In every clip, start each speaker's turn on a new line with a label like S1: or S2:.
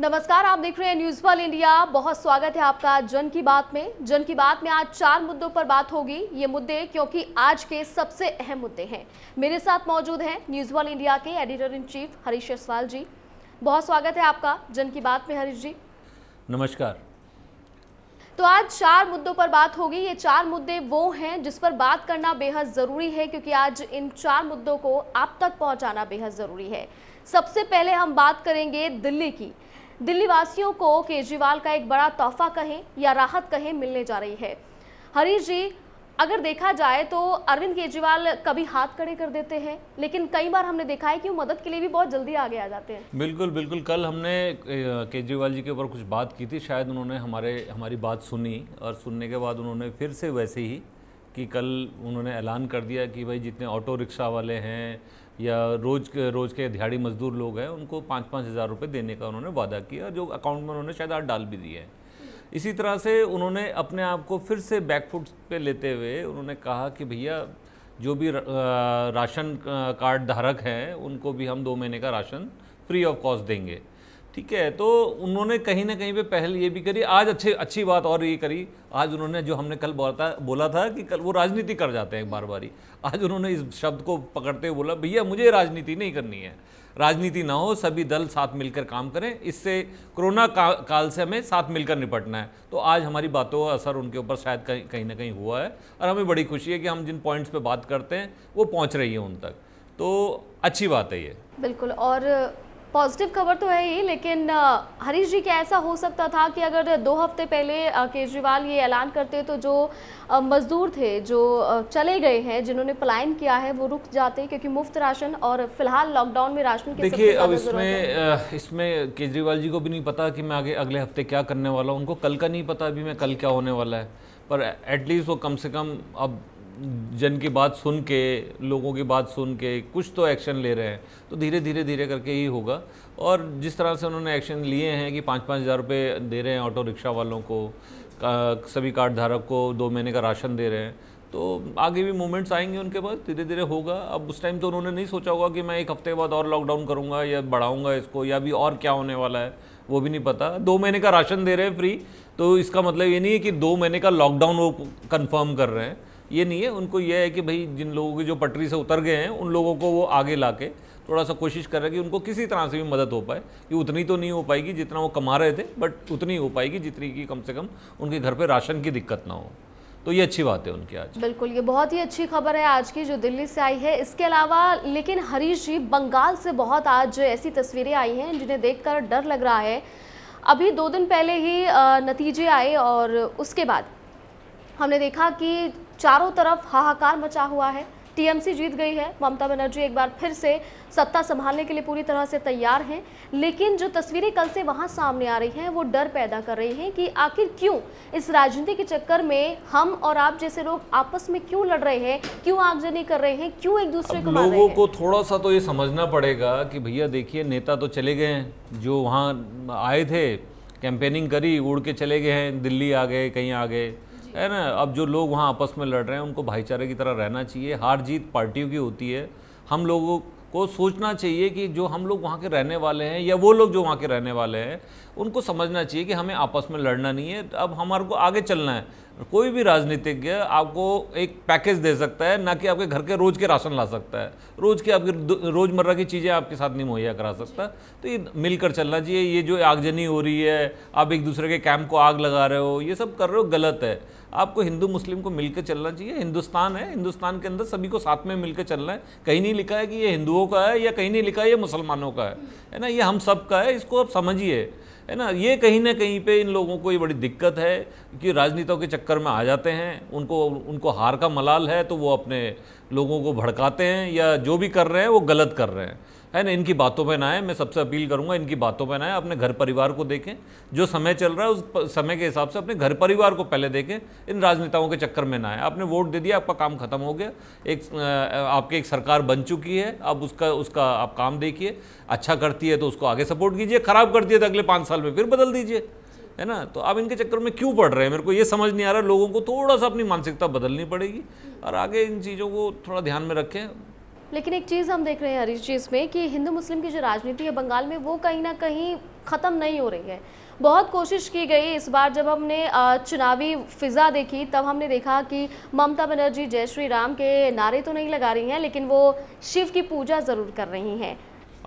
S1: नमस्कार आप देख रहे हैं न्यूज वन इंडिया बहुत स्वागत है आपका जन की बात में जन की बात में आज चार मुद्दों पर बात होगी ये मुद्दे क्योंकि आज के सबसे अहम मुद्दे हैं मेरे साथ मौजूद हैं न्यूज वन इंडिया के editor in chief Harish Jaswal ji बहुत स्वागत है आपका जन की बात में हरीश जी नमस्कार तो आज चार मुद्दों पर बात होगी ये चार मुद्दे वो हैं जिस पर बात करना बेहद ज़रूरी है क्योंकि आज इन चार मुद्दों को आप तक पहुंचाना बेहद ज़रूरी है सबसे पहले हम बात करेंगे दिल्ली की दिल्ली वासियों को केजरीवाल का एक बड़ा तोहफा कहें या राहत कहें मिलने जा रही है हरीश जी अगर देखा जाए तो अरविंद केजरीवाल कभी हाथ खड़े कर देते हैं लेकिन कई बार हमने देखा है कि वो मदद के लिए भी बहुत जल्दी आगे आ
S2: जाते हैं बिल्कुल बिल्कुल कल हमने केजरीवाल जी के ऊपर कुछ बात की थी शायद उन्होंने हमारे हमारी बात सुनी और सुनने के बाद उन्होंने फिर से वैसे ही कि कल उन्होंने ऐलान कर दिया कि भाई जितने ऑटो रिक्शा वाले हैं या रोज के रोज़ के दिहाड़ी मजदूर लोग हैं उनको पाँच पाँच हज़ार रुपये देने का उन्होंने वादा किया जो अकाउंट में उन्होंने शायद आज डाल भी दिए हैं इसी तरह से उन्होंने अपने आप को फिर से बैकफुट पे लेते हुए उन्होंने कहा कि भैया जो भी राशन कार्ड धारक हैं उनको भी हम दो महीने का राशन फ्री ऑफ कॉस्ट देंगे ठीक है तो उन्होंने कहीं ना कहीं पे पहल ये भी करी आज अच्छे अच्छी बात और ये करी आज उन्होंने जो हमने कल बोलता बोला था कि कल वो राजनीति कर जाते हैं बार बारी आज उन्होंने इस शब्द को पकड़ते हुए बोला भैया मुझे राजनीति नहीं करनी है राजनीति ना हो सभी दल साथ मिलकर काम करें इससे कोरोना का, काल से हमें साथ मिलकर निपटना है तो आज हमारी बातों का असर उनके ऊपर शायद कहीं कहीं ना कहीं हुआ है और हमें बड़ी खुशी है कि हम जिन पॉइंट्स पर बात करते हैं वो पहुँच रही है उन तक तो अच्छी बात है ये
S1: बिल्कुल और पॉजिटिव खबर तो है ही लेकिन हरीश जी क्या ऐसा हो सकता था कि अगर दो हफ्ते पहले केजरीवाल ये ऐलान करते तो जो मजदूर थे जो चले गए हैं जिन्होंने पलायन किया है वो रुक जाते क्योंकि मुफ्त राशन और फिलहाल लॉकडाउन में राशन की देखिए अब इसमें
S2: इसमें केजरीवाल जी को भी नहीं पता कि मैं आगे अगले हफ्ते क्या करने वाला हूँ उनको कल का नहीं पता अभी मैं कल क्या होने वाला है पर एटलीस्ट वो कम से कम अब जन की बात सुन के लोगों की बात सुन के कुछ तो एक्शन ले रहे हैं तो धीरे धीरे धीरे करके ही होगा और जिस तरह से उन्होंने एक्शन लिए हैं कि पाँच पाँच हज़ार रुपये दे रहे हैं ऑटो रिक्शा वालों को सभी कार्ड धारक को दो महीने का राशन दे रहे हैं तो आगे भी मूवमेंट्स आएंगे उनके पास धीरे धीरे होगा अब उस टाइम तो उन्होंने नहीं सोचा होगा कि मैं एक हफ्ते बाद और लॉकडाउन करूँगा या बढ़ाऊँगा इसको या भी और क्या होने वाला है वो भी नहीं पता दो महीने का राशन दे रहे हैं फ्री तो इसका मतलब ये नहीं है कि दो महीने का लॉकडाउन वो कन्फर्म कर रहे हैं ये नहीं है उनको ये है कि भाई जिन लोगों के जो पटरी से उतर गए हैं उन लोगों को वो आगे ला के थोड़ा सा कोशिश कर रहे हैं कि उनको किसी तरह से भी मदद हो पाए कि उतनी तो नहीं हो पाएगी जितना वो कमा रहे थे बट उतनी हो पाएगी जितनी कि कम से कम उनके घर पर राशन की दिक्कत ना हो तो ये अच्छी बात है उनकी आज
S1: बिल्कुल ये बहुत ही अच्छी खबर है आज की जो दिल्ली से आई है इसके अलावा लेकिन हरीश जी बंगाल से बहुत आज ऐसी तस्वीरें आई हैं जिन्हें देखकर डर लग रहा है अभी दो दिन पहले ही नतीजे आए और उसके बाद हमने देखा कि चारों तरफ हाहाकार मचा हुआ है टीएमसी जीत गई है ममता बनर्जी एक बार फिर से सत्ता संभालने के लिए पूरी तरह से तैयार हैं लेकिन जो तस्वीरें कल से वहां सामने आ रही हैं वो डर पैदा कर रही हैं कि आखिर क्यों इस राजनीति के चक्कर में हम और आप जैसे लोग आपस में क्यों लड़ रहे हैं क्यों आगजनी कर रहे हैं क्यों एक दूसरे को लोगों
S2: को थोड़ा सा तो ये समझना पड़ेगा कि भैया देखिए नेता तो चले गए हैं जो वहाँ आए थे कैंपेनिंग करी उड़ के चले गए हैं दिल्ली आ गए कहीं आ गए है ना अब जो लोग वहाँ आपस में लड़ रहे हैं उनको भाईचारे की तरह रहना चाहिए हार जीत पार्टियों की होती है हम लोगों को सोचना चाहिए कि जो हम लोग वहाँ के रहने वाले हैं या वो लोग जो वहाँ के रहने वाले हैं उनको समझना चाहिए कि हमें आपस में लड़ना नहीं है अब हमारे को आगे चलना है कोई भी राजनीतिज्ञ आपको एक पैकेज दे सकता है ना कि आपके घर के रोज़ के राशन ला सकता है रोज़ के आपकी रोज़मर्रा की चीज़ें आपके साथ नहीं मुहैया करा सकता तो ये मिलकर चलना चाहिए ये जो आगजनी हो रही है आप एक दूसरे के कैंप को आग लगा रहे हो ये सब कर रहे हो गलत है आपको हिंदू मुस्लिम को मिलकर चलना चाहिए हिंदुस्तान है हिंदुस्तान के अंदर सभी को साथ में मिलकर चलना है कहीं नहीं लिखा है कि ये हिंदुओं का है या कहीं नहीं लिखा है ये मुसलमानों का है है ना ये हम सब का है इसको आप समझिए है ना ये कहीं ना कहीं पे इन लोगों को ये बड़ी दिक्कत है कि राजनीतों के चक्कर में आ जाते हैं उनको उनको हार का मलाल है तो वो अपने लोगों को भड़काते हैं या जो भी कर रहे हैं वो गलत कर रहे हैं है ना इनकी बातों पर ना आए मैं सबसे अपील करूँगा इनकी बातों पर ना आए अपने घर परिवार को देखें जो समय चल रहा है उस समय के हिसाब से अपने घर परिवार को पहले देखें इन राजनेताओं के चक्कर में ना आए आपने वोट दे दिया आपका काम खत्म हो गया एक आपकी एक सरकार बन चुकी है अब उसका उसका आप काम देखिए अच्छा करती है तो उसको आगे सपोर्ट कीजिए खराब करती है तो अगले पाँच साल में फिर बदल दीजिए है ना तो आप इनके चक्कर में क्यों पड़ रहे हैं मेरे को ये समझ नहीं आ रहा लोगों को थोड़ा सा अपनी मानसिकता बदलनी पड़ेगी और आगे इन चीज़ों को थोड़ा ध्यान में रखें
S1: लेकिन एक चीज़ हम देख रहे हैं हरीश जी इसमें कि हिंदू मुस्लिम की जो राजनीति है बंगाल में वो कहीं ना कहीं ख़त्म नहीं हो रही है बहुत कोशिश की गई इस बार जब हमने चुनावी फिज़ा देखी तब हमने देखा कि ममता बनर्जी जय श्री राम के नारे तो नहीं लगा रही हैं लेकिन वो शिव की पूजा ज़रूर कर रही हैं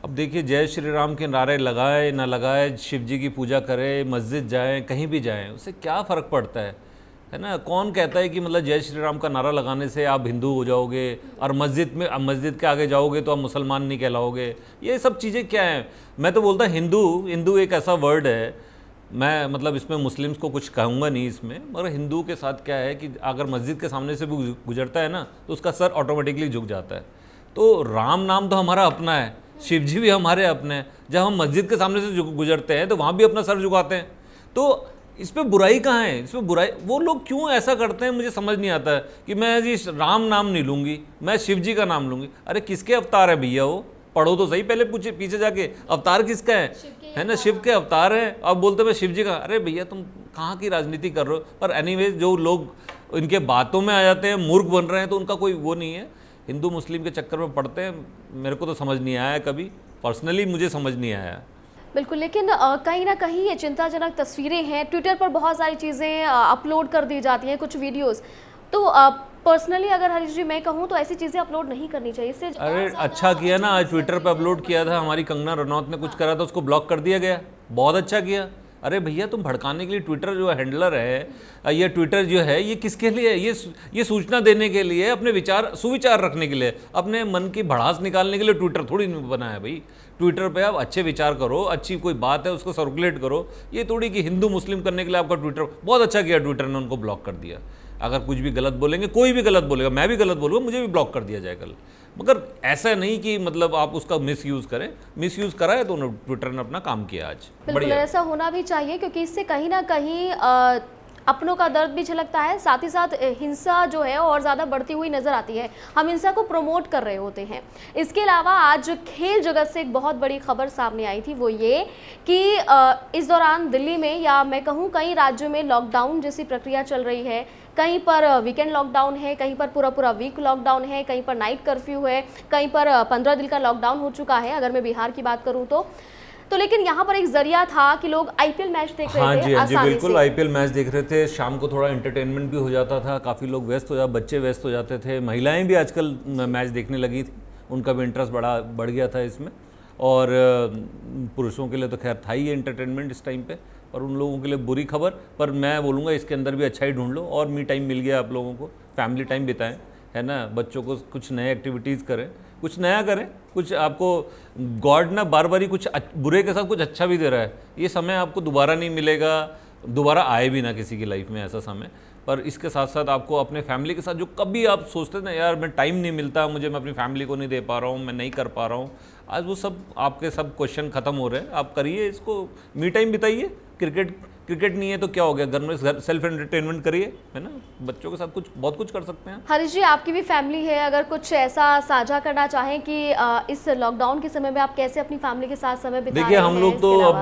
S2: अब देखिए जय श्री राम के नारे लगाए ना लगाए शिव जी की पूजा करें मस्जिद जाएँ कहीं भी जाएँ उससे क्या फ़र्क पड़ता है है ना कौन कहता है कि मतलब जय श्री राम का नारा लगाने से आप हिंदू हो जाओगे और मस्जिद में मस्जिद के आगे जाओगे तो आप मुसलमान नहीं कहलाओगे ये सब चीज़ें क्या हैं मैं तो बोलता हिंदू हिंदू एक ऐसा वर्ड है मैं मतलब इसमें मुस्लिम्स को कुछ कहूँगा नहीं इसमें मगर हिंदू के साथ क्या है कि अगर मस्जिद के सामने से भी गुजरता है ना तो उसका सर ऑटोमेटिकली झुक जाता है तो राम नाम तो हमारा अपना है शिव जी भी हमारे अपने हैं जब हम मस्जिद के सामने से गुजरते हैं तो वहाँ भी अपना सर झुकाते हैं तो इस पर बुराई कहाँ है इस पर बुराई वो लोग क्यों ऐसा करते हैं मुझे समझ नहीं आता है कि मैं जी राम नाम नहीं लूँगी मैं शिव जी का नाम लूँगी अरे किसके अवतार है भैया वो पढ़ो तो सही पहले पूछे पीछे जाके अवतार किसका है है ना शिव के अवतार हैं अब बोलते मैं शिव जी का अरे भैया तुम कहाँ की राजनीति कर रहे हो पर एनी जो लोग इनके बातों में आ जाते हैं मूर्ख बन रहे हैं तो उनका कोई वो नहीं है हिंदू मुस्लिम के चक्कर में पढ़ते हैं मेरे को तो समझ नहीं आया कभी पर्सनली मुझे समझ नहीं आया
S1: बिल्कुल लेकिन कहीं ना कहीं ये चिंताजनक तस्वीरें हैं ट्विटर पर बहुत सारी चीज़ें अपलोड कर दी जाती हैं कुछ वीडियोस तो पर्सनली अगर हरीश जी मैं कहूँ तो ऐसी चीज़ें अपलोड नहीं करनी चाहिए इससे
S2: अरे अच्छा किया ना आज ट्विटर पर अपलोड किया था हमारी कंगना रनौत ने कुछ करा था उसको ब्लॉक कर दिया गया बहुत अच्छा किया अरे भैया तुम भड़काने के लिए ट्विटर जो हैंडलर है या ट्विटर जो है ये किसके लिए ये ये सूचना देने के लिए अपने विचार सुविचार रखने के लिए अपने मन की भड़ास निकालने के लिए ट्विटर थोड़ी बना है भाई ट्विटर पे आप अच्छे विचार करो अच्छी कोई बात है उसको सर्कुलेट करो ये थोड़ी कि हिंदू मुस्लिम करने के लिए आपका ट्विटर बहुत अच्छा किया ट्विटर ने उनको ब्लॉक कर दिया अगर कुछ भी गलत बोलेंगे कोई भी गलत बोलेगा मैं भी गलत बोलूँगा मुझे भी ब्लॉक कर दिया जाए कल मगर ऐसा नहीं कि मतलब आप उसका मिस यूज़ करें मिस यूज़ करा है तो ट्विटर ने अपना काम किया आज बढ़िया ऐसा
S1: होना भी चाहिए क्योंकि इससे कहीं ना कहीं आ, अपनों का दर्द भी झलकता है साथ ही साथ हिंसा जो है और ज़्यादा बढ़ती हुई नज़र आती है हम हिंसा को प्रमोट कर रहे होते हैं इसके अलावा आज खेल जगत से एक बहुत बड़ी खबर सामने आई थी वो ये कि इस दौरान दिल्ली में या मैं कहूँ कई राज्यों में लॉकडाउन जैसी प्रक्रिया चल रही है कहीं पर वीकेंड लॉकडाउन है कहीं पर पूरा पूरा वीक लॉकडाउन है कहीं पर नाइट कर्फ्यू है कहीं पर पंद्रह दिन का लॉकडाउन हो चुका है अगर मैं बिहार की बात करूँ तो तो लेकिन यहाँ पर एक जरिया था कि लोग आईपीएल मैच देख हाँ रहे थे हाँ जी बिल्कुल आईपीएल
S2: मैच देख रहे थे शाम को थोड़ा एंटरटेनमेंट भी हो जाता था काफ़ी लोग व्यस्त हो जाते बच्चे व्यस्त हो जाते थे महिलाएं भी आजकल मैच देखने लगी थी उनका भी इंटरेस्ट बड़ा बढ़ गया था इसमें और पुरुषों के लिए तो खैर था ही एंटरटेनमेंट इस टाइम पे और उन लोगों के लिए बुरी खबर पर मैं बोलूँगा इसके अंदर भी अच्छा ही ढूंढ लो और मी टाइम मिल गया आप लोगों को फैमिली टाइम बिताएं है ना बच्चों को कुछ नए एक्टिविटीज़ करें कुछ नया करें कुछ आपको गॉड ना बार बार ही कुछ बुरे के साथ कुछ अच्छा भी दे रहा है ये समय आपको दोबारा नहीं मिलेगा दोबारा आए भी ना किसी की लाइफ में ऐसा समय पर इसके साथ साथ आपको अपने फैमिली के साथ जो कभी आप सोचते ना यार मैं टाइम नहीं मिलता मुझे मैं अपनी फैमिली को नहीं दे पा रहा हूँ मैं नहीं कर पा रहा हूँ आज वो सब आपके सब क्वेश्चन खत्म हो रहे हैं आप करिए इसको मी टाइम बिताइए क्रिकेट क्रिकेट नहीं है तो क्या हो गया घर में सेल्फ एंटरटेनमेंट करिए है ना बच्चों के साथ कुछ बहुत कुछ कर सकते हैं
S1: हरीश जी आपकी भी फैमिली है अगर कुछ ऐसा साझा करना चाहें कि इस लॉकडाउन के समय में आप कैसे अपनी फैमिली के साथ समय बिता देखिए हम लोग तो अब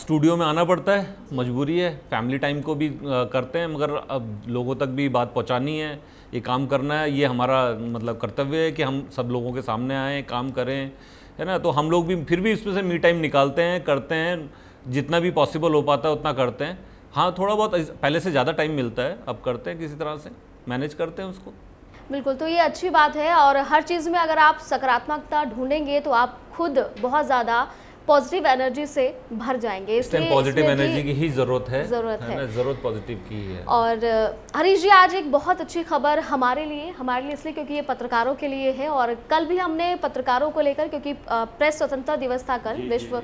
S2: स्टूडियो में आना पड़ता है मजबूरी है फैमिली टाइम को भी करते हैं मगर अब लोगों तक भी बात पहुँचानी है ये काम करना है ये हमारा मतलब कर्तव्य है कि हम सब लोगों के सामने आएँ काम करें है ना तो हम लोग भी फिर भी इसमें से मी टाइम निकालते हैं करते हैं जितना भी पॉसिबल हो पाता है उतना करते हैं हाँ थोड़ा बहुत पहले से ज़्यादा टाइम मिलता है अब करते हैं किसी तरह से मैनेज करते हैं उसको
S1: बिल्कुल तो ये अच्छी बात है और हर चीज़ में अगर आप सकारात्मकता ढूंढेंगे तो आप खुद बहुत ज़्यादा पॉजिटिव एनर्जी से भर जाएंगे इसलिए पॉजिटिव एनर्जी की
S2: ही जरूरत है जरूरत है जरूरत पॉजिटिव की है
S1: और हरीश जी आज एक बहुत अच्छी खबर हमारे लिए हमारे लिए इसलिए क्योंकि ये पत्रकारों के लिए है और कल भी हमने पत्रकारों को लेकर क्योंकि प्रेस स्वतंत्रता दिवस था कल विश्व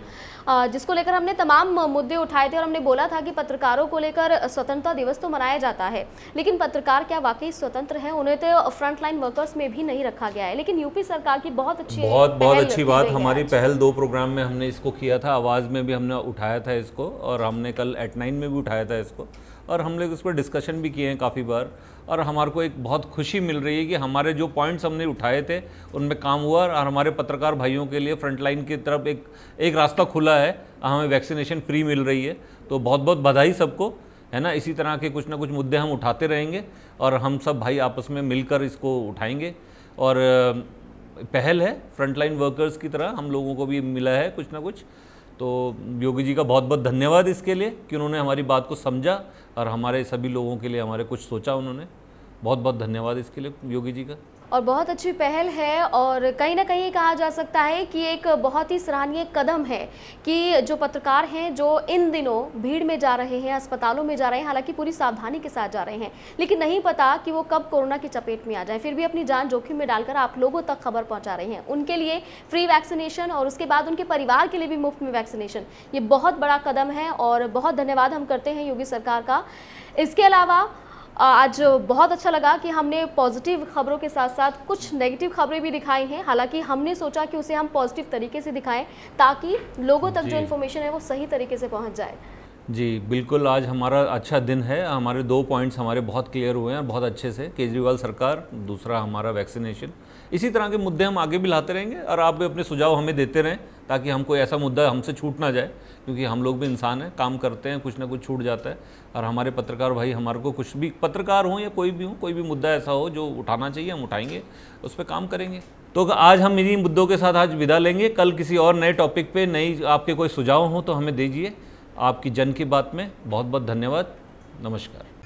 S1: जिसको लेकर हमने तमाम मुद्दे उठाए थे और हमने बोला था कि पत्रकारों को लेकर स्वतंत्रता दिवस तो मनाया जाता है लेकिन पत्रकार क्या वाकई स्वतंत्र है उन्हें तो फ्रंटलाइन वर्कर्स में भी नहीं रखा गया है लेकिन यूपी सरकार की बहुत अच्छी बहुत बहुत अच्छी बात हमारी
S2: पहल दो प्रोग्राम में हमने इसको किया था आवाज़ में भी हमने उठाया था इसको और हमने कल एट नाइन में भी उठाया था इसको और हम लोग इस पर डिस्कशन भी किए हैं काफ़ी बार और हमारे को एक बहुत खुशी मिल रही है कि हमारे जो पॉइंट्स हमने उठाए थे उनमें काम हुआ और हमारे पत्रकार भाइयों के लिए फ्रंटलाइन की तरफ एक एक रास्ता खुला है हमें वैक्सीनेशन फ्री मिल रही है तो बहुत बहुत बधाई सबको है ना इसी तरह के कुछ ना कुछ मुद्दे हम उठाते रहेंगे और हम सब भाई आपस में मिलकर इसको उठाएंगे और पहल है फ्रंटलाइन वर्कर्स की तरह हम लोगों को भी मिला है कुछ ना कुछ तो योगी जी का बहुत बहुत धन्यवाद इसके लिए कि उन्होंने हमारी बात को समझा और हमारे सभी लोगों के लिए हमारे कुछ सोचा उन्होंने बहुत बहुत धन्यवाद इसके लिए योगी जी का
S1: और बहुत अच्छी पहल है और कहीं ना कहीं कहा जा सकता है कि एक बहुत ही सराहनीय कदम है कि जो पत्रकार हैं जो इन दिनों भीड़ में जा रहे हैं अस्पतालों में जा रहे हैं हालांकि पूरी सावधानी के साथ जा रहे हैं लेकिन नहीं पता कि वो कब कोरोना की चपेट में आ जाए फिर भी अपनी जान जोखिम में डालकर आप लोगों तक खबर पहुँचा रहे हैं उनके लिए फ्री वैक्सीनेशन और उसके बाद उनके परिवार के लिए भी मुफ्त में वैक्सीनेशन ये बहुत बड़ा कदम है और बहुत धन्यवाद हम करते हैं योगी सरकार का इसके अलावा आज बहुत अच्छा लगा कि हमने पॉजिटिव खबरों के साथ साथ कुछ नेगेटिव खबरें भी दिखाई हैं हालांकि हमने सोचा कि उसे हम पॉजिटिव तरीके से दिखाएं ताकि लोगों तक जो इन्फॉर्मेशन है वो सही तरीके से पहुँच जाए
S2: जी बिल्कुल आज हमारा अच्छा दिन है हमारे दो पॉइंट्स हमारे बहुत क्लियर हुए हैं बहुत अच्छे से केजरीवाल सरकार दूसरा हमारा वैक्सीनेशन इसी तरह के मुद्दे हम आगे भी लाते रहेंगे और आप भी अपने सुझाव हमें देते रहें ताकि हम कोई ऐसा मुद्दा हमसे छूट ना जाए क्योंकि हम लोग भी इंसान हैं काम करते हैं कुछ ना कुछ छूट जाता है और हमारे पत्रकार भाई हमारे को कुछ भी पत्रकार हों या कोई भी हो कोई भी मुद्दा ऐसा हो जो उठाना चाहिए हम उठाएंगे उस पर काम करेंगे तो आज हम इन्हीं मुद्दों के साथ आज विदा लेंगे कल किसी और नए टॉपिक पे नई आपके कोई सुझाव हों तो हमें दीजिए आपकी जन की बात में बहुत बहुत धन्यवाद नमस्कार